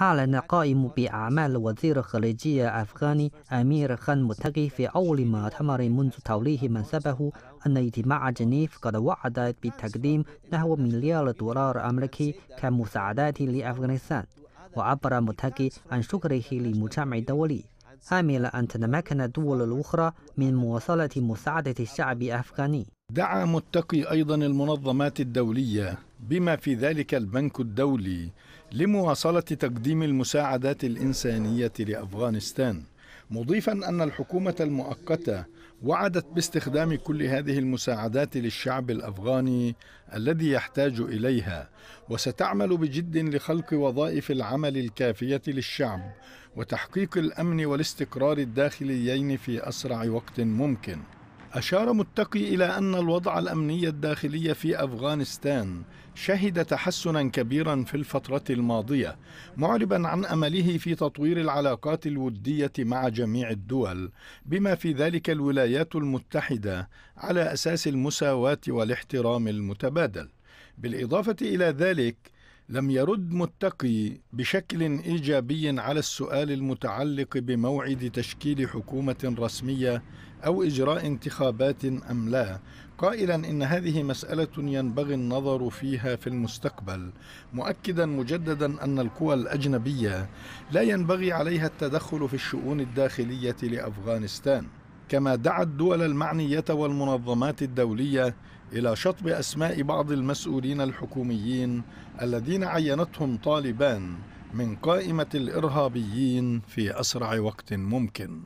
أعلن قائم بأعمال وزير الخارجية أفغاني أمير خان متقي في أول مؤتمر منذ توليه منصبه أن اجتماع جنيف قد وعد بتقديم نحو مليار دولار أمريكي كمساعدات لأفغانستان وعبر متقي عن شكره للمجتمع الدولي آمل أن تتمكن الدول الأخرى من مواصلة مساعدة الشعب الأفغاني دعا متقي أيضا المنظمات الدولية بما في ذلك البنك الدولي لمواصله تقديم المساعدات الانسانيه لافغانستان مضيفا ان الحكومه المؤقته وعدت باستخدام كل هذه المساعدات للشعب الافغاني الذي يحتاج اليها وستعمل بجد لخلق وظائف العمل الكافيه للشعب وتحقيق الامن والاستقرار الداخليين في اسرع وقت ممكن أشار متقي إلى أن الوضع الأمني الداخلي في أفغانستان شهد تحسنا كبيرا في الفترة الماضية، معربا عن أمله في تطوير العلاقات الودية مع جميع الدول، بما في ذلك الولايات المتحدة، على أساس المساواة والاحترام المتبادل. بالإضافة إلى ذلك، لم يرد متقي بشكل ايجابي على السؤال المتعلق بموعد تشكيل حكومه رسميه او اجراء انتخابات ام لا قائلا ان هذه مساله ينبغي النظر فيها في المستقبل مؤكدا مجددا ان القوى الاجنبيه لا ينبغي عليها التدخل في الشؤون الداخليه لافغانستان كما دعا الدول المعنيه والمنظمات الدوليه إلى شطب أسماء بعض المسؤولين الحكوميين الذين عينتهم طالبان من قائمة الإرهابيين في أسرع وقت ممكن